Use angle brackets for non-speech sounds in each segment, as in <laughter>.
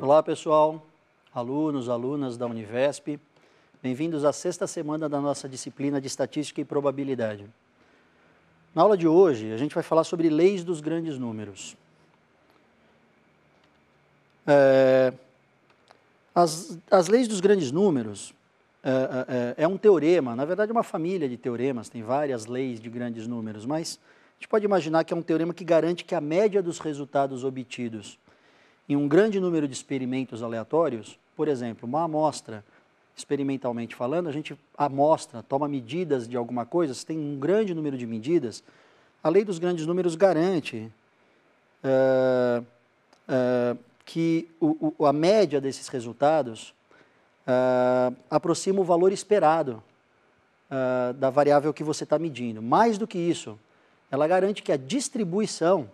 Olá pessoal, alunos, alunas da Univesp, bem-vindos à sexta semana da nossa disciplina de Estatística e Probabilidade. Na aula de hoje, a gente vai falar sobre leis dos grandes números. É, as, as leis dos grandes números ah, ah, ah, é um teorema, na verdade é uma família de teoremas, tem várias leis de grandes números, mas a gente pode imaginar que é um teorema que garante que a média dos resultados obtidos em um grande número de experimentos aleatórios, por exemplo, uma amostra, experimentalmente falando, a gente amostra, toma medidas de alguma coisa, se tem um grande número de medidas, a lei dos grandes números garante uh, uh, que o, o, a média desses resultados uh, aproxima o valor esperado uh, da variável que você está medindo. Mais do que isso, ela garante que a distribuição,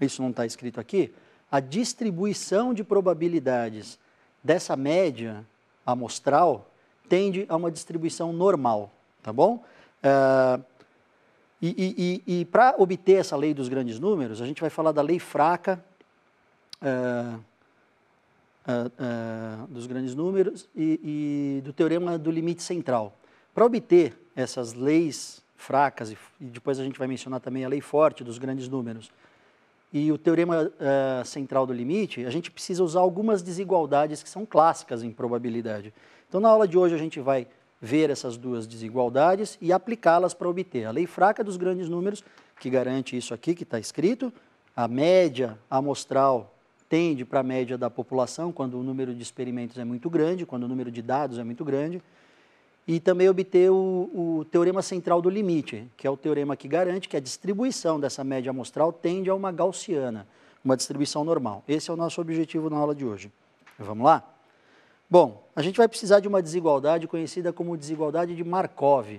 isso não está escrito aqui, a distribuição de probabilidades dessa média amostral tende a uma distribuição normal, tá bom? Uh, e, e, e para obter essa lei dos grandes números, a gente vai falar da lei fraca, uh, uh, dos grandes números e, e, do teorema do limite central. Para obter essas leis fracas, e, e, depois a gente vai mencionar também a lei forte dos grandes números, e o teorema uh, central do limite, a gente precisa usar algumas desigualdades que são clássicas em probabilidade. Então, na aula de hoje, a gente vai ver essas duas desigualdades e aplicá-las para obter a lei fraca dos grandes números, que garante isso aqui que está escrito, a média amostral tende para a média da população, quando o número de experimentos é muito grande, quando o número de dados é muito grande. E também obter o, o teorema central do limite, que é o teorema que garante que a distribuição dessa média amostral tende a uma gaussiana, uma distribuição normal. Esse é o nosso objetivo na aula de hoje. Vamos lá? Bom, a gente vai precisar de uma desigualdade conhecida como desigualdade de Markov.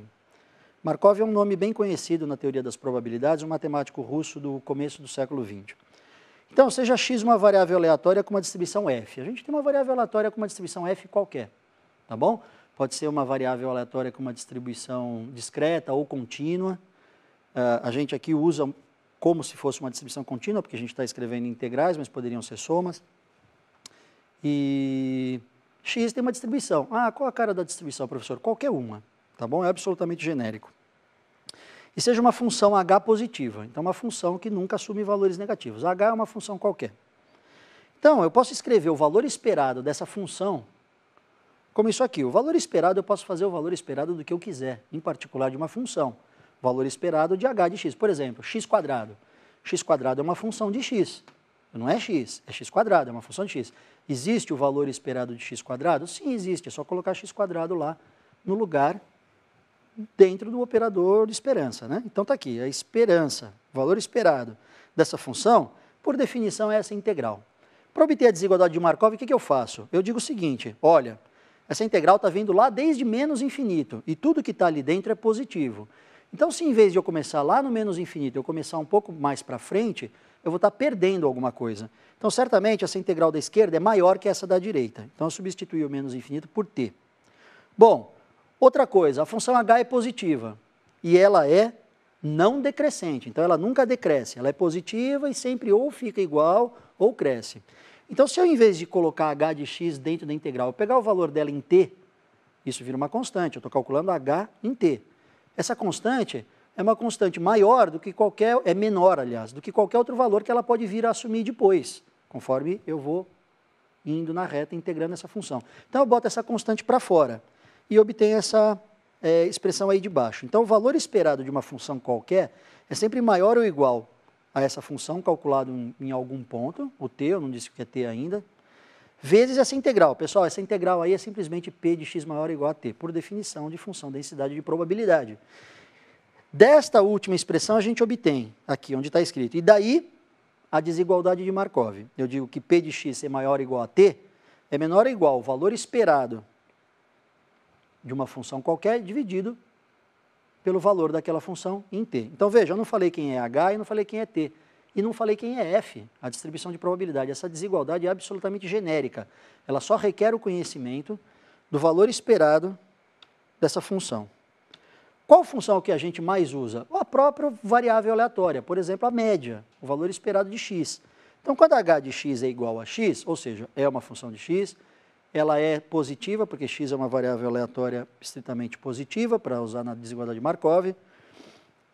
Markov é um nome bem conhecido na teoria das probabilidades, um matemático russo do começo do século XX. Então, seja x uma variável aleatória com uma distribuição f. A gente tem uma variável aleatória com uma distribuição f qualquer, tá bom? Pode ser uma variável aleatória com uma distribuição discreta ou contínua. Uh, a gente aqui usa como se fosse uma distribuição contínua, porque a gente está escrevendo integrais, mas poderiam ser somas. E x tem uma distribuição. Ah, qual a cara da distribuição, professor? Qualquer uma, tá bom? É absolutamente genérico e seja uma função h positiva. Então, uma função que nunca assume valores negativos. h é uma função qualquer. Então, eu posso escrever o valor esperado dessa função como isso aqui. O valor esperado, eu posso fazer o valor esperado do que eu quiser, em particular de uma função. Valor esperado de h de x. Por exemplo, x quadrado. x quadrado é uma função de x. Não é x, é x quadrado, é uma função de x. Existe o valor esperado de x quadrado? Sim, existe. É só colocar x quadrado lá no lugar dentro do operador de esperança. Né? Então está aqui, a esperança, valor esperado dessa função, por definição é essa integral. Para obter a desigualdade de Markov, o que, que eu faço? Eu digo o seguinte, olha, essa integral está vindo lá desde menos infinito, e tudo que está ali dentro é positivo. Então, se em vez de eu começar lá no menos infinito, eu começar um pouco mais para frente, eu vou estar tá perdendo alguma coisa. Então, certamente, essa integral da esquerda é maior que essa da direita. Então, eu substituí o menos infinito por t. Bom, Outra coisa, a função h é positiva e ela é não decrescente, então ela nunca decresce, ela é positiva e sempre ou fica igual ou cresce. Então, se eu, em vez de colocar h de x dentro da integral, eu pegar o valor dela em t, isso vira uma constante, eu estou calculando h em t. Essa constante é uma constante maior do que qualquer, é menor, aliás, do que qualquer outro valor que ela pode vir a assumir depois, conforme eu vou indo na reta integrando essa função. Então, eu boto essa constante para fora e obtém essa é, expressão aí de baixo. Então, o valor esperado de uma função qualquer é sempre maior ou igual a essa função calculada em algum ponto, o t, eu não disse que é t ainda, vezes essa integral. Pessoal, essa integral aí é simplesmente p de x maior ou igual a t, por definição de função densidade de probabilidade. Desta última expressão a gente obtém, aqui onde está escrito, e daí a desigualdade de Markov. Eu digo que p de x é maior ou igual a t, é menor ou igual o valor esperado de uma função qualquer dividido pelo valor daquela função em t. Então veja, eu não falei quem é h e não falei quem é t. E não falei quem é f, a distribuição de probabilidade. Essa desigualdade é absolutamente genérica. Ela só requer o conhecimento do valor esperado dessa função. Qual função que a gente mais usa? A própria variável aleatória, por exemplo, a média, o valor esperado de x. Então, quando h de x é igual a x, ou seja, é uma função de x, ela é positiva, porque x é uma variável aleatória estritamente positiva, para usar na desigualdade de Markov,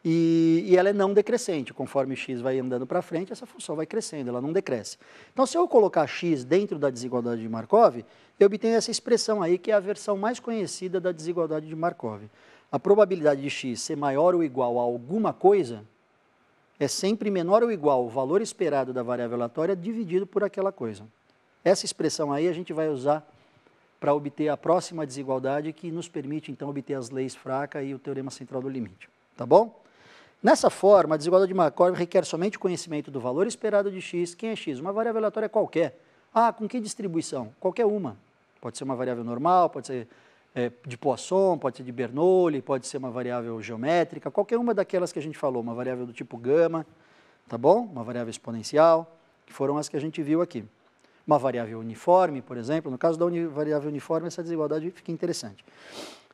e, e, ela é não decrescente. Conforme x vai andando para frente, essa função vai crescendo, ela não decresce. Então, se eu colocar x dentro da desigualdade de Markov, eu obtenho essa expressão aí, que é a versão mais conhecida da desigualdade de Markov. A probabilidade de x ser maior ou igual a alguma coisa é sempre menor ou igual ao valor esperado da variável aleatória dividido por aquela coisa. Essa expressão aí a gente vai usar para obter a próxima desigualdade que nos permite, então, obter as leis fracas e o teorema central do limite. Tá bom? Nessa forma, a desigualdade de Markov requer somente conhecimento do valor esperado de x. Quem é x? Uma variável aleatória qualquer. Ah, com que distribuição? Qualquer uma. Pode ser uma variável normal, pode ser é, de Poisson, pode ser de Bernoulli, pode ser uma variável geométrica, qualquer uma daquelas que a gente falou, uma variável do tipo gama, tá bom? Uma variável exponencial, que foram as que a gente viu aqui uma variável uniforme, por exemplo. No caso da uni variável uniforme, essa desigualdade fica interessante.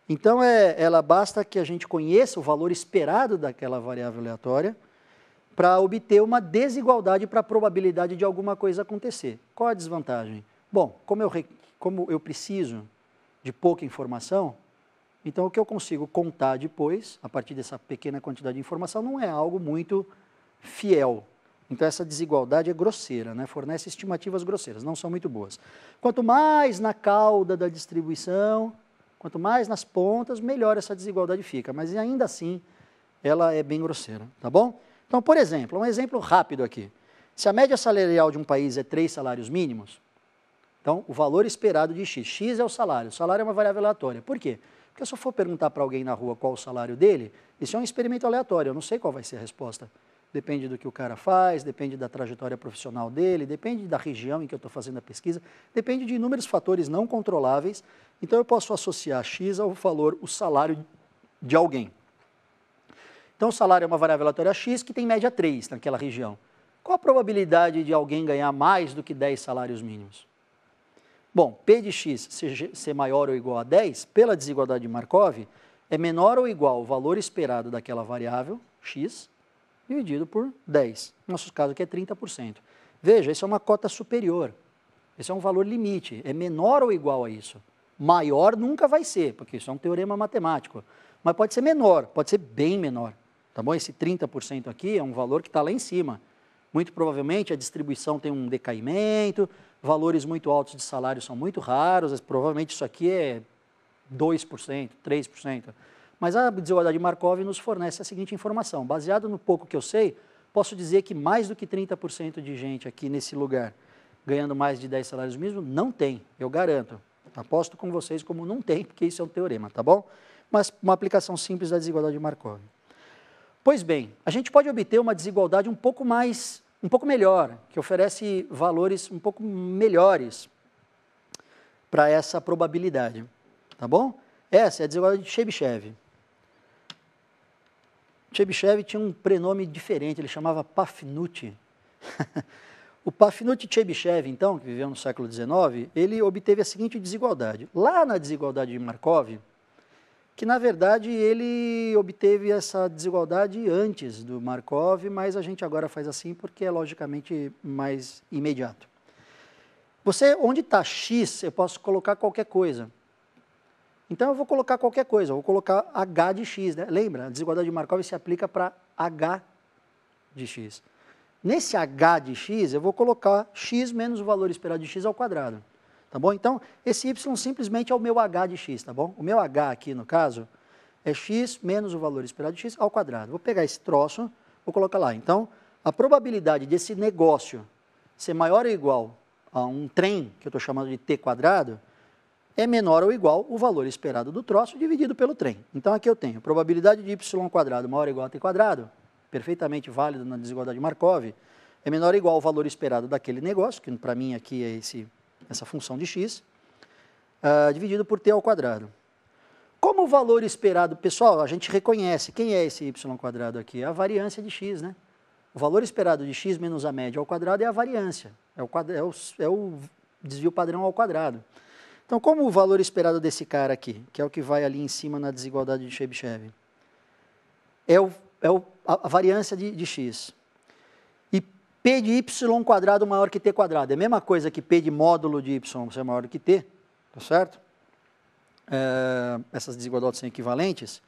Então, é, ela basta que a gente conheça o valor esperado daquela variável aleatória para obter uma desigualdade para a probabilidade de alguma coisa acontecer. Qual a desvantagem? Bom, como eu, como eu preciso de pouca informação, então o que eu consigo contar depois, a partir dessa pequena quantidade de informação, não é algo muito fiel, então, essa desigualdade é grosseira, né? fornece estimativas grosseiras, não são muito boas. Quanto mais na cauda da distribuição, quanto mais nas pontas, melhor essa desigualdade fica, mas ainda assim ela é bem grosseira, tá bom? Então, por exemplo, um exemplo rápido aqui. Se a média salarial de um país é três salários mínimos, então o valor esperado de X, X é o salário, o salário é uma variável aleatória. Por quê? Porque se eu for perguntar para alguém na rua qual o salário dele, isso é um experimento aleatório, eu não sei qual vai ser a resposta depende do que o cara faz, depende da trajetória profissional dele, depende da região em que eu estou fazendo a pesquisa, depende de inúmeros fatores não controláveis. Então eu posso associar X ao valor, o salário de alguém. Então o salário é uma variável aleatória X que tem média 3 naquela região. Qual a probabilidade de alguém ganhar mais do que 10 salários mínimos? Bom, P de X ser maior ou igual a 10, pela desigualdade de Markov, é menor ou igual ao valor esperado daquela variável, X, dividido por 10. No nosso caso aqui é 30%. Veja, isso é uma cota superior. Esse é um valor limite, é menor ou igual a isso. Maior nunca vai ser, porque isso é um teorema matemático. Mas pode ser menor, pode ser bem menor. Tá bom? Esse 30% aqui é um valor que está lá em cima. Muito provavelmente a distribuição tem um decaimento, valores muito altos de salário são muito raros, provavelmente isso aqui é 2%, 3%. Mas a desigualdade de Markov nos fornece a seguinte informação: baseado no pouco que eu sei, posso dizer que mais do que 30% de gente aqui nesse lugar ganhando mais de 10 salários mínimos não tem, eu garanto. Aposto com vocês como não tem, porque isso é um teorema, tá bom? Mas uma aplicação simples da desigualdade de Markov. Pois bem, a gente pode obter uma desigualdade um pouco mais, um pouco melhor, que oferece valores um pouco melhores para essa probabilidade, tá bom? Essa é a desigualdade de Chebyshev. Chebyshev tinha um prenome diferente, ele chamava Pafnuti. <laughs> o Pafnuti Chebyshev, então, que viveu no século XIX, ele obteve a seguinte desigualdade. Lá na desigualdade de Markov, que na verdade ele obteve essa desigualdade antes do Markov, mas a gente agora faz assim porque é logicamente mais imediato. Você, onde está x, eu posso colocar qualquer coisa. Então eu vou colocar qualquer coisa, eu vou colocar h de x, né? Lembra, a desigualdade de Markov se aplica para h de x. Nesse h de x, eu vou colocar x menos o valor esperado de x ao quadrado, tá bom? Então, esse y simplesmente é o meu h de x, tá bom? O meu h aqui, no caso, é x menos o valor esperado de x ao quadrado. Vou pegar esse troço, vou colocar lá. Então, a probabilidade desse negócio ser maior ou igual a um trem, que eu estou chamando de t quadrado, é menor ou igual o valor esperado do troço dividido pelo trem. Então aqui eu tenho probabilidade de y quadrado maior ou igual a t quadrado, perfeitamente válido na desigualdade de Markov, é menor ou igual ao valor esperado daquele negócio, que para mim aqui é esse, essa função de x, uh, dividido por t ao quadrado. Como o valor esperado, pessoal, a gente reconhece, quem é esse y quadrado aqui? É a variância de x, né? O valor esperado de x menos a média ao quadrado é a variância, é o, quadra, é o, é o desvio padrão ao quadrado. Então, como o valor esperado desse cara aqui, que é o que vai ali em cima na desigualdade de Chebyshev, é, o, é o, a, variância de, de x. E p de y quadrado maior que t quadrado. É a mesma coisa que p de módulo de y ser maior que t, tá certo? É, essas desigualdades são equivalentes.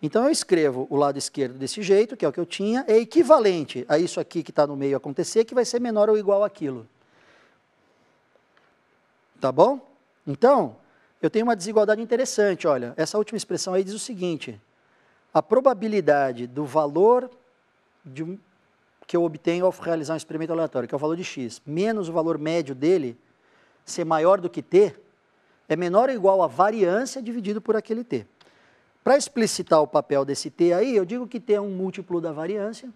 Então, eu escrevo o lado esquerdo desse jeito, que é o que eu tinha, é equivalente a isso aqui que está no meio acontecer, que vai ser menor ou igual àquilo. Tá bom? Então, eu tenho uma desigualdade interessante, olha. Essa última expressão aí diz o seguinte: a probabilidade do valor de, que eu obtenho ao realizar um experimento aleatório, que é o valor de x, menos o valor médio dele ser maior do que t, é menor ou igual a variância dividido por aquele t. Para explicitar o papel desse t aí, eu digo que t é um múltiplo da variância,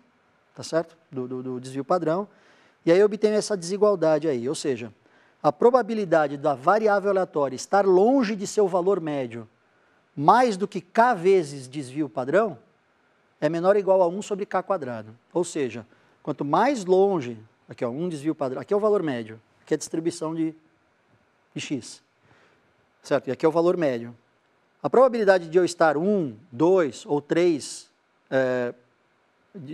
tá certo? Do, do, do desvio padrão. E aí eu obtenho essa desigualdade aí, ou seja, a probabilidade da variável aleatória estar longe de seu valor médio mais do que k vezes desvio padrão é menor ou igual a 1 sobre k quadrado. Ou seja, quanto mais longe, aqui ó, um desvio padrão, aqui é o valor médio, aqui é a distribuição de, de x, certo? E aqui é o valor médio. A probabilidade de eu estar 1, 2 ou 3 é, eh,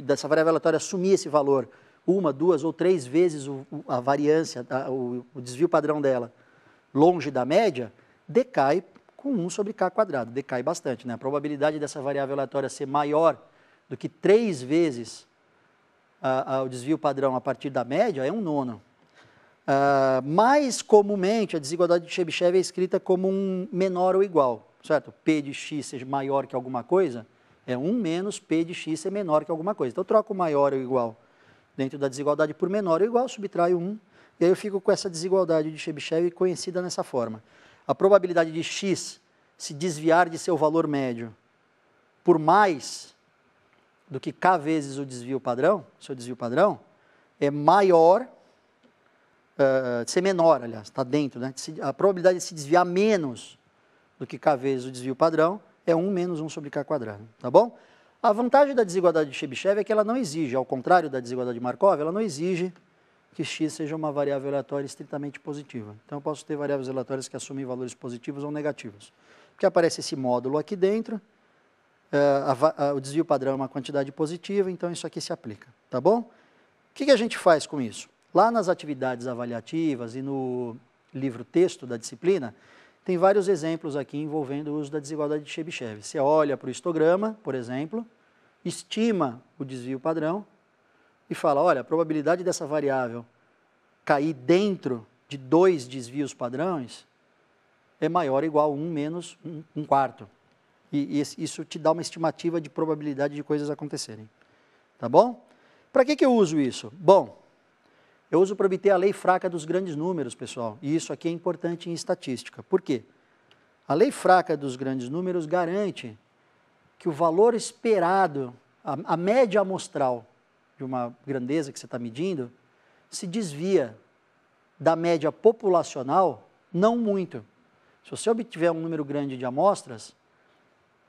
dessa variável aleatória assumir esse valor uma, duas ou três vezes o, a variância, a, o, o, desvio padrão dela longe da média, decai com 1 sobre k quadrado, decai bastante. Né? A probabilidade dessa variável aleatória ser maior do que três vezes a, a, o desvio padrão a partir da média é um nono. Uh, mais comumente, a desigualdade de Chebyshev é escrita como um menor ou igual, certo? P de x seja maior que alguma coisa, é 1 menos P de x ser menor que alguma coisa. Então, eu troco maior ou igual dentro da desigualdade por menor ou igual, subtraio 1, e aí eu fico com essa desigualdade de Chebyshev conhecida nessa forma. A probabilidade de x se desviar de seu valor médio por mais do que k vezes o desvio padrão, seu desvio padrão, é maior, uh, de ser menor, aliás, está dentro, né? a probabilidade de se desviar menos do que k vezes o desvio padrão é 1 menos 1 sobre k quadrado, tá bom? A vantagem da desigualdade de Chebyshev é que ela não exige, ao contrário da desigualdade de Markov, ela não exige que x seja uma variável aleatória estritamente positiva. Então, eu posso ter variáveis aleatórias que assumem valores positivos ou negativos. Porque aparece esse módulo aqui dentro, eh, a, a, o desvio padrão é uma quantidade positiva, então isso aqui se aplica, tá bom? O que, que a gente faz com isso? Lá nas atividades avaliativas e no livro texto da disciplina, tem vários exemplos aqui envolvendo o uso da desigualdade de Chebyshev. Você olha para o histograma, por exemplo, estima o desvio padrão e fala, olha, a probabilidade dessa variável cair dentro de dois desvios padrões é maior ou igual a 1 menos 1, quarto. E, e, isso te dá uma estimativa de probabilidade de coisas acontecerem. Tá bom? Para que, que eu uso isso? Bom, eu uso para obter a lei fraca dos grandes números, pessoal. E isso aqui é importante em estatística. Por quê? A lei fraca dos grandes números garante que o valor esperado, a, a média amostral de uma grandeza que você está medindo, se desvia da média populacional não muito. Se você obtiver um número grande de amostras,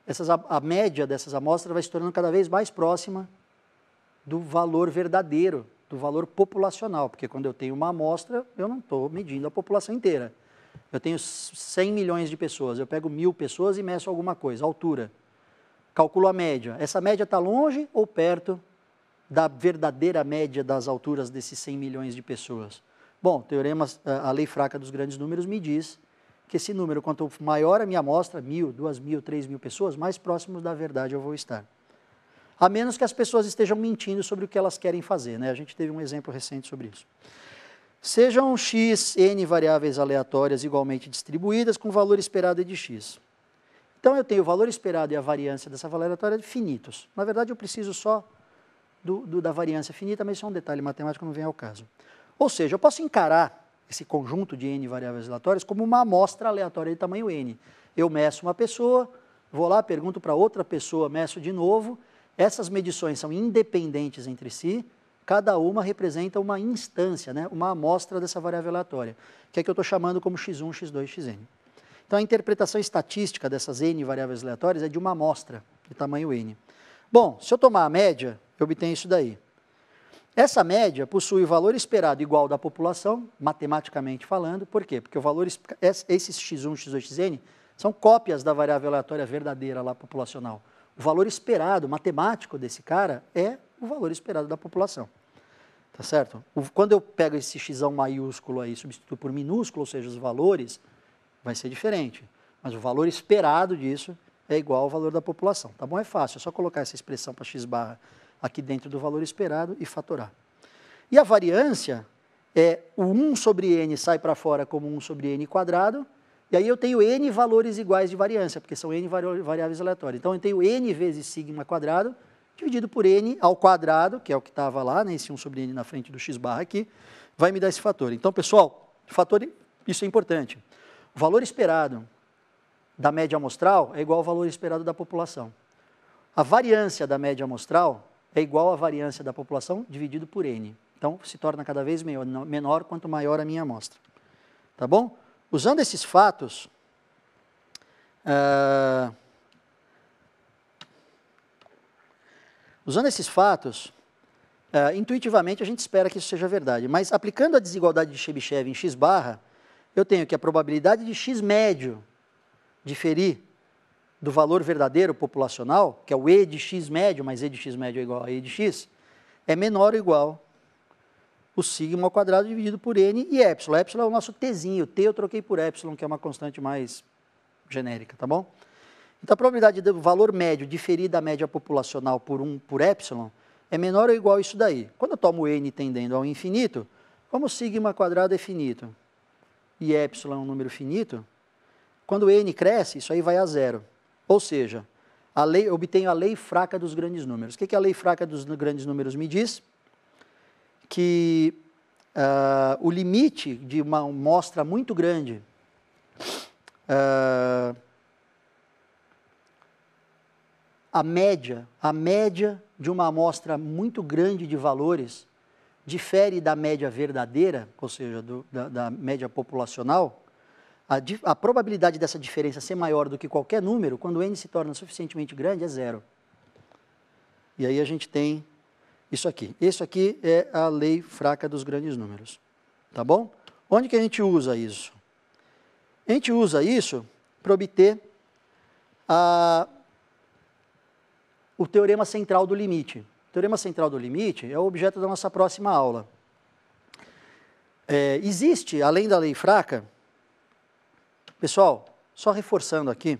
essas, a, a média dessas amostras vai se tornando cada vez mais próxima do valor verdadeiro do valor populacional, porque quando eu tenho uma amostra, eu não estou medindo a população inteira. Eu tenho 100 milhões de pessoas, eu pego mil pessoas e meço alguma coisa, altura. Calculo a média. Essa média está longe ou perto da verdadeira média das alturas desses 100 milhões de pessoas? Bom, teorema, eh, a lei fraca dos grandes números me diz que esse número, quanto maior a minha amostra, mil, duas mil, três mil pessoas, mais próximos da verdade eu vou estar a menos que as pessoas estejam mentindo sobre o que elas querem fazer. Né? A gente teve um exemplo recente sobre isso. Sejam x, n variáveis aleatórias igualmente distribuídas com valor esperado de x. Então eu tenho o valor esperado e a variância dessa variável aleatória finitos. Na verdade eu preciso só do, do, da variância finita, mas isso é um detalhe matemático, não vem ao caso. Ou seja, eu posso encarar esse conjunto de n variáveis aleatórias como uma amostra aleatória de tamanho n. Eu meço uma pessoa, vou lá, pergunto para outra pessoa, meço de novo, essas medições são independentes entre si, cada uma representa uma instância, né, uma amostra dessa variável aleatória, que é que eu estou chamando como x1, x2, xn. Então, a interpretação estatística dessas n variáveis aleatórias é de uma amostra de tamanho n. Bom, se eu tomar a média, eu obtenho isso daí. Essa média possui o valor esperado igual da população, matematicamente falando. Por quê? Porque o valor, esses x1, x2, xn são cópias da variável aleatória verdadeira lá populacional. O valor esperado, matemático desse cara é o valor esperado da população. Tá certo? O, quando eu pego esse x maiúsculo aí e substituo por minúsculo, ou seja, os valores, vai ser diferente. Mas o valor esperado disso é igual ao valor da população. Tá bom? É fácil, é só colocar essa expressão para x barra aqui dentro do valor esperado e fatorar. E a variância é o 1 sobre n sai para fora como 1 sobre n quadrado, e aí eu tenho n valores iguais de variância, porque são n variáveis aleatórias. Então eu tenho n vezes sigma quadrado dividido por n ao quadrado, que é o que estava lá, né, esse 1 sobre n na frente do x barra aqui, vai me dar esse fator. Então, pessoal, fator, isso é importante. O valor esperado da média amostral é igual ao valor esperado da população. A variância da média amostral é igual à variância da população dividido por n. Então, se torna cada vez menor, menor quanto maior a minha amostra. Tá bom? Usando esses fatos, uh, usando esses fatos, uh, intuitivamente a gente espera que isso seja verdade, mas aplicando a desigualdade de Chebyshev em x barra, eu tenho que a probabilidade de x médio diferir do valor verdadeiro populacional, que é o e de x médio, mas e de x médio é igual a e de x, é menor ou igual o sigma ao quadrado dividido por n e epsilon. Epsilon é o nosso tzinho, t eu troquei por epsilon, que é uma constante mais genérica, tá bom? Então a probabilidade do valor médio diferir da média populacional por 1 um, por epsilon é menor ou igual a isso daí. Quando eu tomo n tendendo ao infinito, como sigma quadrado é finito e epsilon é um número finito, quando n cresce, isso aí vai a zero. Ou seja, a lei, eu obtenho a lei fraca dos grandes números. O que, que a lei fraca dos grandes números me diz? que uh, o limite de uma amostra muito grande uh, a média, a média de uma amostra muito grande de valores difere da média verdadeira, ou seja, do, da, da, média populacional, a, a, probabilidade dessa diferença ser maior do que qualquer número, quando n se torna suficientemente grande, é zero. E aí a gente tem isso aqui. Isso aqui é a lei fraca dos grandes números. Tá bom? Onde que a gente usa isso? A gente usa isso para obter a, o teorema central do limite. O teorema central do limite é o objeto da nossa próxima aula. É, existe, além da lei fraca, pessoal, só reforçando aqui,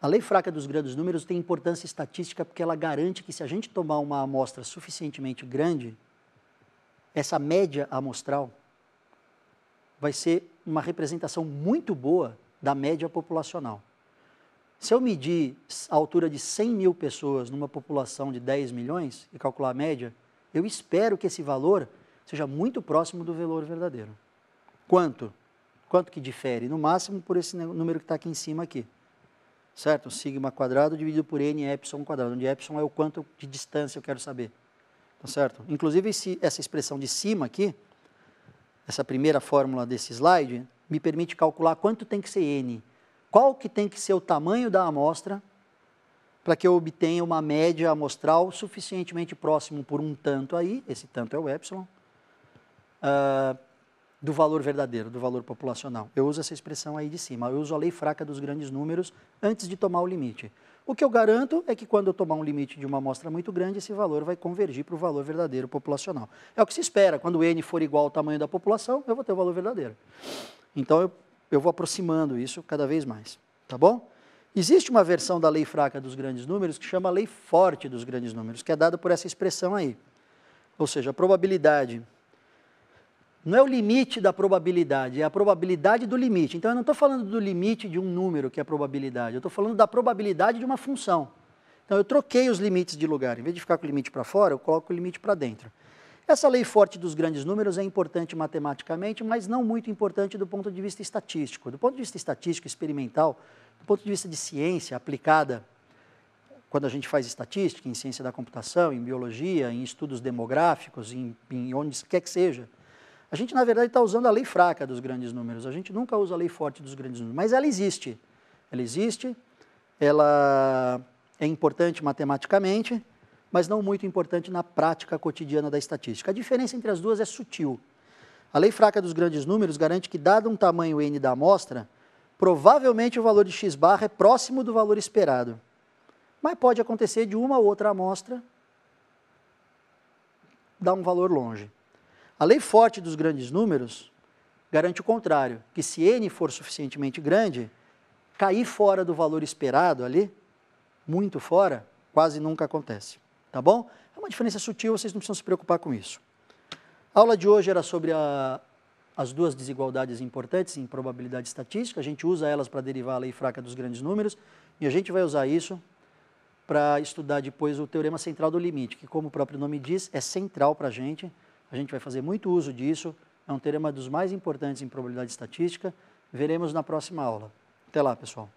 a lei fraca dos grandes números tem importância estatística porque ela garante que se a gente tomar uma amostra suficientemente grande, essa média amostral vai ser uma representação muito boa da média populacional. Se eu medir a altura de 100 mil pessoas numa população de 10 milhões e calcular a média, eu espero que esse valor seja muito próximo do valor verdadeiro. Quanto? Quanto que difere? No máximo por esse número que está aqui em cima aqui certo? Sigma quadrado dividido por n epsilon quadrado, onde epsilon é o quanto de distância eu quero saber, tá certo? Inclusive, esse, essa expressão de cima aqui, essa primeira fórmula desse slide, me permite calcular quanto tem que ser n, qual que tem que ser o tamanho da amostra para que eu obtenha uma média amostral suficientemente próximo por um tanto aí, esse tanto é o epsilon, uh, do valor verdadeiro, do valor populacional. Eu uso essa expressão aí de cima. Eu uso a lei fraca dos grandes números antes de tomar o limite. O que eu garanto é que quando eu tomar um limite de uma amostra muito grande, esse valor vai convergir para o valor verdadeiro populacional. É o que se espera. Quando o n for igual ao tamanho da população, eu vou ter o valor verdadeiro. Então, eu, eu vou aproximando isso cada vez mais. Tá bom? Existe uma versão da lei fraca dos grandes números que chama lei forte dos grandes números, que é dada por essa expressão aí. Ou seja, a probabilidade não é o limite da probabilidade, é a probabilidade do limite. Então eu não estou falando do limite de um número, que é a probabilidade, eu estou falando da probabilidade de uma função. Então eu troquei os limites de lugar. Em vez de ficar com o limite para fora, eu coloco o limite para dentro. Essa lei forte dos grandes números é importante matematicamente, mas não muito importante do ponto de vista estatístico. Do ponto de vista estatístico, experimental, do ponto de vista de ciência aplicada, quando a gente faz estatística, em ciência da computação, em biologia, em estudos demográficos, em, em onde quer que seja, a gente, na verdade, está usando a lei fraca dos grandes números. A gente nunca usa a lei forte dos grandes números, mas ela existe. Ela existe, ela é importante matematicamente, mas não muito importante na prática cotidiana da estatística. A diferença entre as duas é sutil. A lei fraca dos grandes números garante que, dado um tamanho n da amostra, provavelmente o valor de x barra é próximo do valor esperado. Mas pode acontecer de uma ou outra amostra dar um valor longe. A lei forte dos grandes números garante o contrário, que se n for suficientemente grande, cair fora do valor esperado ali, muito fora, quase nunca acontece, tá bom? É uma diferença sutil, vocês não precisam se preocupar com isso. A aula de hoje era sobre a, as duas desigualdades importantes em probabilidade estatística, a gente usa elas para derivar a lei fraca dos grandes números, e a gente vai usar isso para estudar depois o teorema central do limite, que como o próprio nome diz, é central para a gente, a gente vai fazer muito uso disso, é um teorema dos mais importantes em probabilidade estatística. Veremos na próxima aula. Até lá, pessoal.